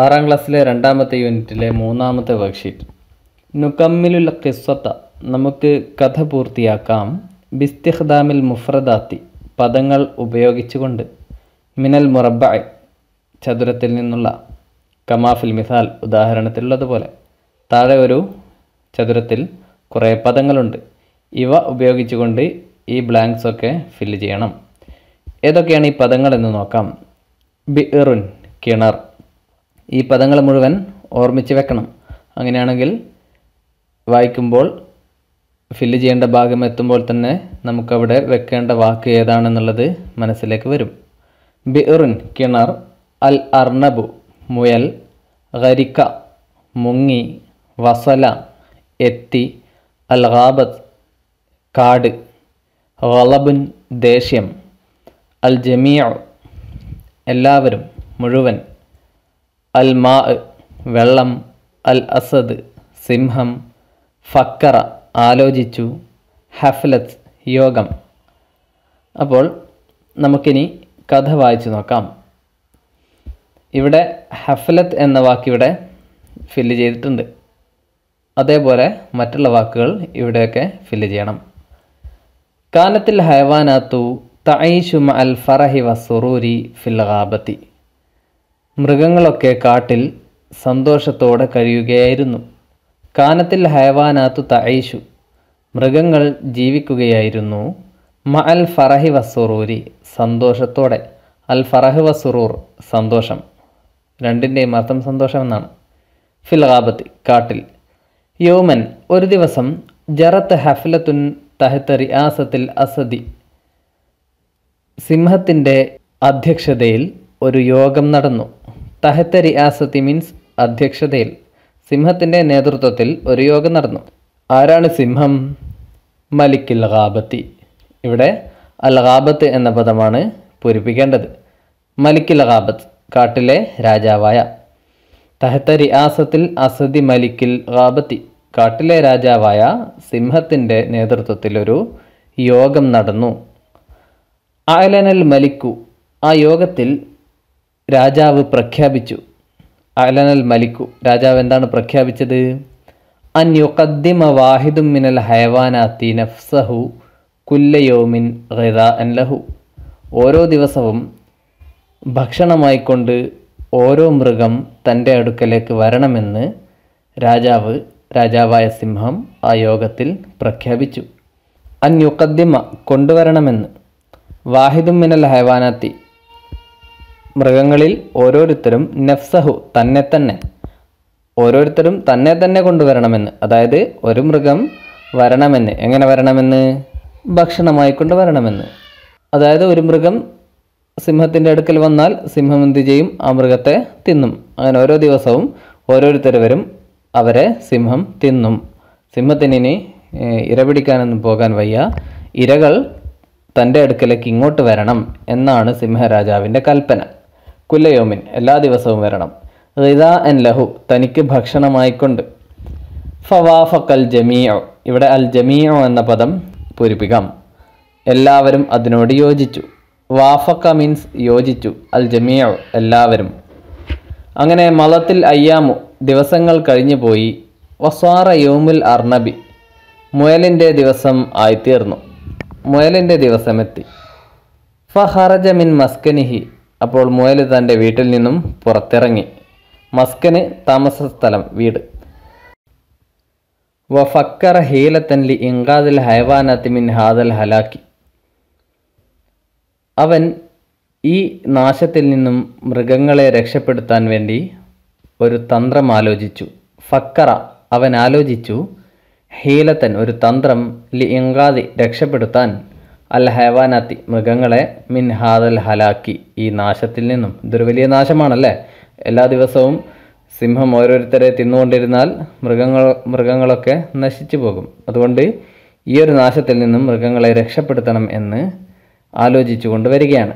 ആറാം ക്ലാസ്സിലെ രണ്ടാമത്തെ യൂണിറ്റിലെ മൂന്നാമത്തെ വർക്ക്ഷീറ്റ് നുക്കമ്മിലുള്ള കിസ്വത്ത നമുക്ക് കഥ പൂർത്തിയാക്കാം ബിസ്തിഹ്ദാമിൽ മുഫ്രദാത്തി പദങ്ങൾ ഉപയോഗിച്ചുകൊണ്ട് മിനൽ മുറബ ചതുരത്തിൽ നിന്നുള്ള കമാഫിൽ മിസാൽ ഉദാഹരണത്തിലുള്ളതുപോലെ താഴെ ഒരു ചതുരത്തിൽ കുറേ പദങ്ങളുണ്ട് ഇവ ഉപയോഗിച്ചുകൊണ്ട് ഈ ബ്ലാങ്ക്സൊക്കെ ഫില്ല് ചെയ്യണം ഏതൊക്കെയാണ് ഈ പദങ്ങളെന്ന് എന്ന് നോക്കാം ബിറുൻ കിണർ ഈ പദങ്ങൾ മുഴുവൻ ഓർമ്മിച്ച് വെക്കണം അങ്ങനെയാണെങ്കിൽ വായിക്കുമ്പോൾ ഫില്ല് ചെയ്യേണ്ട ഭാഗം എത്തുമ്പോൾ തന്നെ നമുക്കവിടെ വെക്കേണ്ട വാക്ക് ഏതാണെന്നുള്ളത് മനസ്സിലേക്ക് വരും ബിറുൻ കിണർ അൽ അർണബു മുയൽ ഹരിക്ക മുങ്ങി വസല എത്തി അൽ ഹാബത്ത് കാട് വലബുൻ ദേഷ്യം അൽ ജമിയ എല്ലാവരും മുഴുവൻ അൽ മാ വെള്ളം അൽ അസദ് സിംഹം ഫക്കറ ആലോചിച്ചു ഹഫ്ലത്ത് യോഗം അപ്പോൾ നമുക്കിനി കഥ വായിച്ചു നോക്കാം ഇവിടെ ഹഫ്ലത്ത് എന്ന വാക്കിവിടെ ഫില്ല് ചെയ്തിട്ടുണ്ട് അതേപോലെ മറ്റുള്ള വാക്കുകൾ ഇവിടെയൊക്കെ ഫില്ല് ചെയ്യണം കാനത്തിൽ ഹൈവാനാത്തു തൈഷുമ അൽ ഫറഹി വസുറൂരി ഫിൽ ഗാബത്തി മൃഗങ്ങളൊക്കെ കാട്ടിൽ സന്തോഷത്തോടെ കഴിയുകയായിരുന്നു കാനത്തിൽ ഹയവാനാത്തു തഴയിച്ചു മൃഗങ്ങൾ ജീവിക്കുകയായിരുന്നു മ അൽ ഫറഹി വസുറൂരി സന്തോഷത്തോടെ അൽ ഫറഹ് വസുറൂർ സന്തോഷം രണ്ടിൻ്റെയും അർത്ഥം സന്തോഷം എന്നാണ് ഫിൽഹാബത്ത് കാട്ടിൽ യോമൻ ഒരു ദിവസം ജറത്ത് ഹഫ്ലത്തുൻ തഹത്തറി റിയാസത്തിൽ അസദി സിംഹത്തിൻ്റെ അധ്യക്ഷതയിൽ ഒരു യോഗം നടന്നു തഹത്ത റിയാസത്തി മീൻസ് അധ്യക്ഷതയിൽ സിംഹത്തിൻ്റെ നേതൃത്വത്തിൽ ഒരു യോഗം നടന്നു ആരാണ് സിംഹം മലിക്കിൽ ഖാബത്തി ഇവിടെ അൽ എന്ന പദമാണ് പൂരിപ്പിക്കേണ്ടത് മലിക്കിൽ ഖാബത്ത് കാട്ടിലെ രാജാവായ തഹത്ത റിയാസത്തിൽ അസദി മലിക്കിൽ ഖാബത്തി കാട്ടിലെ രാജാവായ സിംഹത്തിൻ്റെ നേതൃത്വത്തിലൊരു യോഗം നടന്നു അയലനൽ മലിക്കു ആ യോഗത്തിൽ രാജാവ് പ്രഖ്യാപിച്ചു അലനൽ മലിക്കു രാജാവ് എന്താണ് പ്രഖ്യാപിച്ചത് അൻ വാഹിദും മിനൽ ഹയവാനാത്തി നഫ്സഹു കുല്ലയോമിൻ റിദ അൻ ലഹു ഓരോ ദിവസവും ഭക്ഷണമായിക്കൊണ്ട് ഓരോ മൃഗം തൻ്റെ അടുക്കലേക്ക് വരണമെന്ന് രാജാവ് രാജാവായ സിംഹം ആ യോഗത്തിൽ പ്രഖ്യാപിച്ചു അൻ കൊണ്ടുവരണമെന്ന് വാഹിദും മിനൽ ഹയവാനാത്തി മൃഗങ്ങളിൽ ഓരോരുത്തരും നഫ്സഹു തന്നെ തന്നെ ഓരോരുത്തരും തന്നെ തന്നെ കൊണ്ടുവരണമെന്ന് അതായത് ഒരു മൃഗം വരണമെന്ന് എങ്ങനെ വരണമെന്ന് ഭക്ഷണമായി കൊണ്ട് വരണമെന്ന് അതായത് ഒരു മൃഗം സിംഹത്തിൻ്റെ അടുക്കൽ വന്നാൽ സിംഹം എന്ത് ചെയ്യും ആ മൃഗത്തെ തിന്നും അങ്ങനെ ഓരോ ദിവസവും ഓരോരുത്തർ വരും അവരെ സിംഹം തിന്നും സിംഹത്തിനിനി ഇരപിടിക്കാനൊന്നും പോകാൻ വയ്യ ഇരകൾ തൻ്റെ അടുക്കലേക്ക് ഇങ്ങോട്ട് വരണം എന്നാണ് സിംഹരാജാവിൻ്റെ കൽപ്പന കുല്ലയോമിൻ എല്ലാ ദിവസവും വരണം റിദ എൻ ലഹു തനിക്ക് ഭക്ഷണമായിക്കൊണ്ട് ഫവാഫക് അൽ ജമിയോ ഇവിടെ അൽ ജമിയോ എന്ന പദം പൂരിപ്പിക്കാം എല്ലാവരും അതിനോട് യോജിച്ചു വാഫക്ക മീൻസ് യോജിച്ചു അൽ ജമിയോ എല്ലാവരും അങ്ങനെ മതത്തിൽ അയ്യാമു ദിവസങ്ങൾ കഴിഞ്ഞു പോയി വസ്വാറ യോമുൽ അർണബി മുയലിൻ്റെ ദിവസം ആയിത്തീർന്നു മുയലിൻ്റെ ദിവസമെത്തി ഫഹറജ മിൻ മസ്കനിഹി അപ്പോൾ മുയൽ തൻ്റെ വീട്ടിൽ നിന്നും പുറത്തിറങ്ങി മസ്കന് താമസ സ്ഥലം വീട് വഫക്കർ ഹീലത്തൻ ലി ഇങ്കാദൽ ഹൈവാനത്ത് മിൻ ഹാദൽ ഹലാക്കി അവൻ ഈ നാശത്തിൽ നിന്നും മൃഗങ്ങളെ രക്ഷപ്പെടുത്താൻ വേണ്ടി ഒരു തന്ത്രം ആലോചിച്ചു ഫക്കറ അവൻ ആലോചിച്ചു ഹീലത്തൻ ഒരു തന്ത്രം ലി ഇങ്കാദി രക്ഷപ്പെടുത്താൻ അൽ ഹൈവാനാത്തി മൃഗങ്ങളെ മിൻ ഹാദൽ ഹലാക്കി ഈ നാശത്തിൽ നിന്നും ഇതൊരു വലിയ നാശമാണല്ലേ എല്ലാ ദിവസവും സിംഹം ഓരോരുത്തരെ തിന്നുകൊണ്ടിരുന്നാൽ മൃഗങ്ങൾ മൃഗങ്ങളൊക്കെ നശിച്ചു പോകും അതുകൊണ്ട് ഈ ഒരു നാശത്തിൽ നിന്നും മൃഗങ്ങളെ രക്ഷപ്പെടുത്തണം എന്ന് ആലോചിച്ചു വരികയാണ്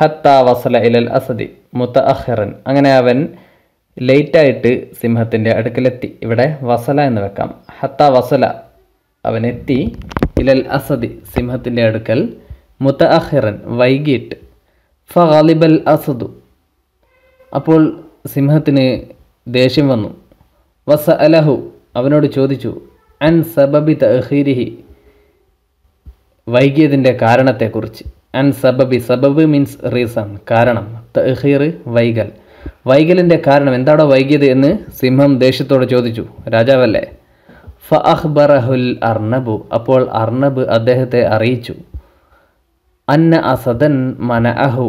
ഹത്ത വസല ഇലൽ അസദി മുത്ത അഹ്റൻ അങ്ങനെ അവൻ ലേറ്റായിട്ട് സിംഹത്തിൻ്റെ അടുക്കലെത്തി ഇവിടെ വസല എന്ന് വെക്കാം ഹത്ത വസല അവനെത്തി ഇലൽ അസദി സിംഹത്തിൻ്റെ അടുക്കൽ മുത്ത അഹിറൻ വൈകിട്ട് ഫാലിബൽ അസദു അപ്പോൾ സിംഹത്തിന് ദേഷ്യം വന്നു വസ അലഹു അവനോട് ചോദിച്ചു അൻ സബബി തഹീരിഹി വൈകിയതിൻ്റെ കാരണത്തെക്കുറിച്ച് അൻ സബബി സബബ് മീൻസ് റീസൺ കാരണം തഹീർ വൈകൽ വൈകലിൻ്റെ കാരണം എന്താണോ വൈകിയത് എന്ന് സിംഹം ദേഷ്യത്തോട് ചോദിച്ചു രാജാവല്ലേ ഫ അഹ്ബറഹുൽ അർണബു അപ്പോൾ അർണബ് അദ്ദേഹത്തെ അറിയിച്ചു അന്ന അസദൻ മന അഹു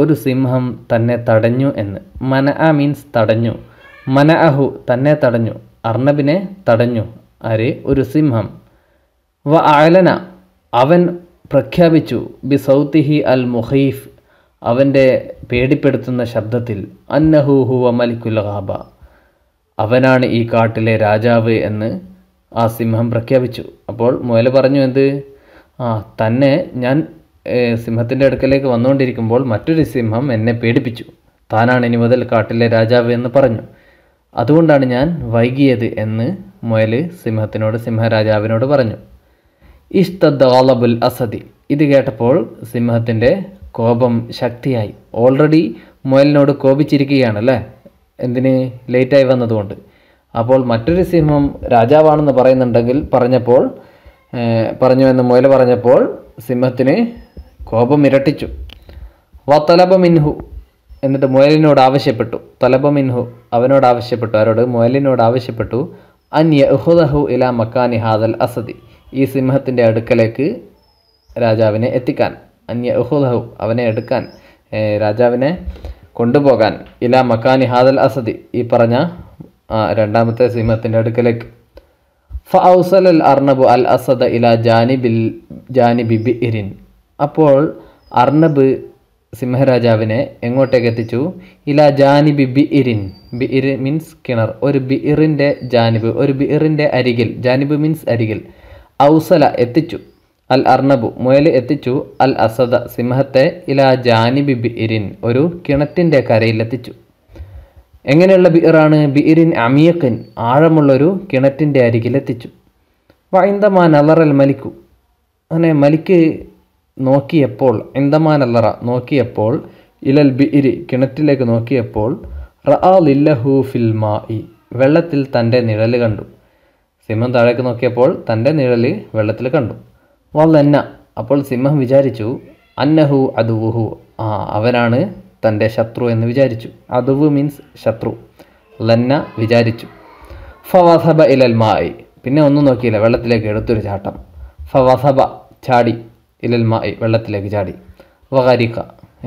ഒരു സിംഹം തന്നെ തടഞ്ഞു എന്ന് മന അ മീൻസ് തടഞ്ഞു മന അഹു തന്നെ തടഞ്ഞു അർണബിനെ തടഞ്ഞു അരെ ഒരു സിംഹം വ ആലന അവൻ പ്രഖ്യാപിച്ചു ബി സൗത്തിഹി അൽ മുഹീഫ് അവൻ്റെ പേടിപ്പെടുത്തുന്ന ശബ്ദത്തിൽ അന്നഹു ഹുവ മലിക്കുൽ ഹാബ അവനാണ് ഈ കാട്ടിലെ രാജാവ് എന്ന് ആ സിംഹം പ്രഖ്യാപിച്ചു അപ്പോൾ മുയൽ പറഞ്ഞു എന്ത് ആ തന്നെ ഞാൻ സിംഹത്തിൻ്റെ അടുക്കലേക്ക് വന്നുകൊണ്ടിരിക്കുമ്പോൾ മറ്റൊരു സിംഹം എന്നെ പേടിപ്പിച്ചു താനാണ് ഇനി മുതൽ കാട്ടിലെ രാജാവ് എന്ന് പറഞ്ഞു അതുകൊണ്ടാണ് ഞാൻ വൈകിയത് എന്ന് മുയൽ സിംഹത്തിനോട് സിംഹരാജാവിനോട് പറഞ്ഞു ഇഷ്ടദാലബുൽ അസദി ഇത് കേട്ടപ്പോൾ സിംഹത്തിൻ്റെ കോപം ശക്തിയായി ഓൾറെഡി മുയലിനോട് കോപിച്ചിരിക്കുകയാണല്ലേ എന്തിന് ലേറ്റായി വന്നതുകൊണ്ട് അപ്പോൾ മറ്റൊരു സിംഹം രാജാവാണെന്ന് പറയുന്നുണ്ടെങ്കിൽ പറഞ്ഞപ്പോൾ പറഞ്ഞു എന്ന് മുയൽ പറഞ്ഞപ്പോൾ സിംഹത്തിന് കോപം ഇരട്ടിച്ചു വ തലബ മിൻഹു എന്നിട്ട് മുയലിനോട് ആവശ്യപ്പെട്ടു തലബ മിൻഹു അവനോട് ആവശ്യപ്പെട്ടു അവരോട് മുയലിനോട് ആവശ്യപ്പെട്ടു അൻ യഹുദഹു ഇല മക്കാനി ഹാദൽ അസദി ഈ സിംഹത്തിൻ്റെ അടുക്കലേക്ക് രാജാവിനെ എത്തിക്കാൻ അന്യ ഉഹുദഹു അവനെ എടുക്കാൻ രാജാവിനെ കൊണ്ടുപോകാൻ ഇല മക്കാനി ഹാദൽ അസദി ഈ പറഞ്ഞ രണ്ടാമത്തെ സിംഹത്തിൻ്റെ അടുക്കലേക്ക് ഫ ഔസൽ അൽ അർണബ് അൽ അസദ ഇല ജാനിബിൽ ജാനിബി ബിഇരിൻ അപ്പോൾ അർണബ് സിംഹരാജാവിനെ എങ്ങോട്ടേക്ക് എത്തിച്ചു ഇല ജാനിബി ബിഇരിൻ ബിഇർ മീൻസ് കിണർ ഒരു ഇറിൻ്റെ ജാനിബ് ഒരു ഇറിൻ്റെ അരികിൽ ജാനിബ് മീൻസ് അരികിൽ ഔസല എത്തിച്ചു അൽ അർണബു മുയൽ എത്തിച്ചു അൽ അസദ സിംഹത്തെ ഇല ജാനിബി ബിഇരിൻ ഒരു കിണറ്റിൻ്റെ കരയിലെത്തിച്ചു എങ്ങനെയുള്ള ബിയറാണ് ബിഇറിൻ അമിയക്കൻ ആഴമുള്ളൊരു കിണറ്റിൻ്റെ അരികിലെത്തിച്ചു വൈന്തമാൻ അലറൽ മലിക്കു അങ്ങനെ മലിക്ക് നോക്കിയപ്പോൾ ഐന്ദമാ അല്ലറ നോക്കിയപ്പോൾ ഇലൽ ബിഇരി കിണറ്റിലേക്ക് നോക്കിയപ്പോൾ റആ ലില്ലഹു ഫിൽ മായി വെള്ളത്തിൽ തൻ്റെ നിഴൽ കണ്ടു സിംഹം താഴേക്ക് നോക്കിയപ്പോൾ തൻ്റെ നിഴൽ വെള്ളത്തിൽ കണ്ടു വല്ലന്ന അപ്പോൾ സിംഹം വിചാരിച്ചു അന്നഹു അതുവുഹു ആ അവനാണ് തൻ്റെ ശത്രു എന്ന് വിചാരിച്ചു അതുവ് മീൻസ് ശത്രു ലന്ന വിചാരിച്ചു ഫവസബ ഇലൽ മായി പിന്നെ ഒന്നും നോക്കിയില്ല വെള്ളത്തിലേക്ക് എടുത്തൊരു ചാട്ടം ഫവസബ ചാടി ഇലൽ മായി വെള്ളത്തിലേക്ക് ചാടി വകാരിക്ക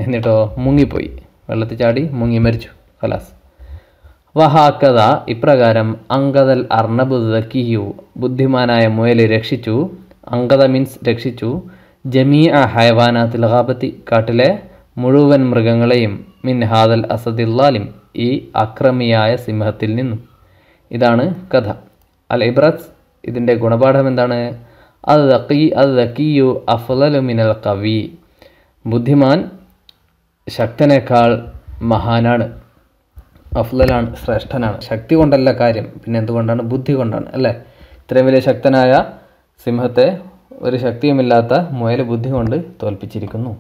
എന്നിട്ടോ മുങ്ങിപ്പോയി വെള്ളത്തിൽ ചാടി മുങ്ങി മരിച്ചു ഖലാസ് വഹാക്കഥ ഇപ്രകാരം അങ്കതൽ അർണബ് ബുദ്ധിമാനായ മുയലെ രക്ഷിച്ചു അങ്കത മീൻസ് രക്ഷിച്ചു ജമീ ഹൈവാനാ ഹാബത്തി കാട്ടിലെ മുഴുവൻ മൃഗങ്ങളെയും മിൻഹാദൽ അസദില്ലാലിം ഈ അക്രമിയായ സിംഹത്തിൽ നിന്നും ഇതാണ് കഥ അൽ ഇബ്രസ് ഇതിൻ്റെ ഗുണപാഠം എന്താണ് അത് ദക്കി അത് അഫലലു മിനൽ കവി ബുദ്ധിമാൻ ശക്തനേക്കാൾ മഹാനാണ് അഫ്ലലാണ് ശ്രേഷ്ഠനാണ് ശക്തി കൊണ്ടല്ല കാര്യം പിന്നെ എന്തുകൊണ്ടാണ് ബുദ്ധി കൊണ്ടാണ് അല്ലേ ഇത്രയും വലിയ ശക്തനായ സിംഹത്തെ ഒരു ശക്തിയുമില്ലാത്ത മുയൽ ബുദ്ധി കൊണ്ട് തോൽപ്പിച്ചിരിക്കുന്നു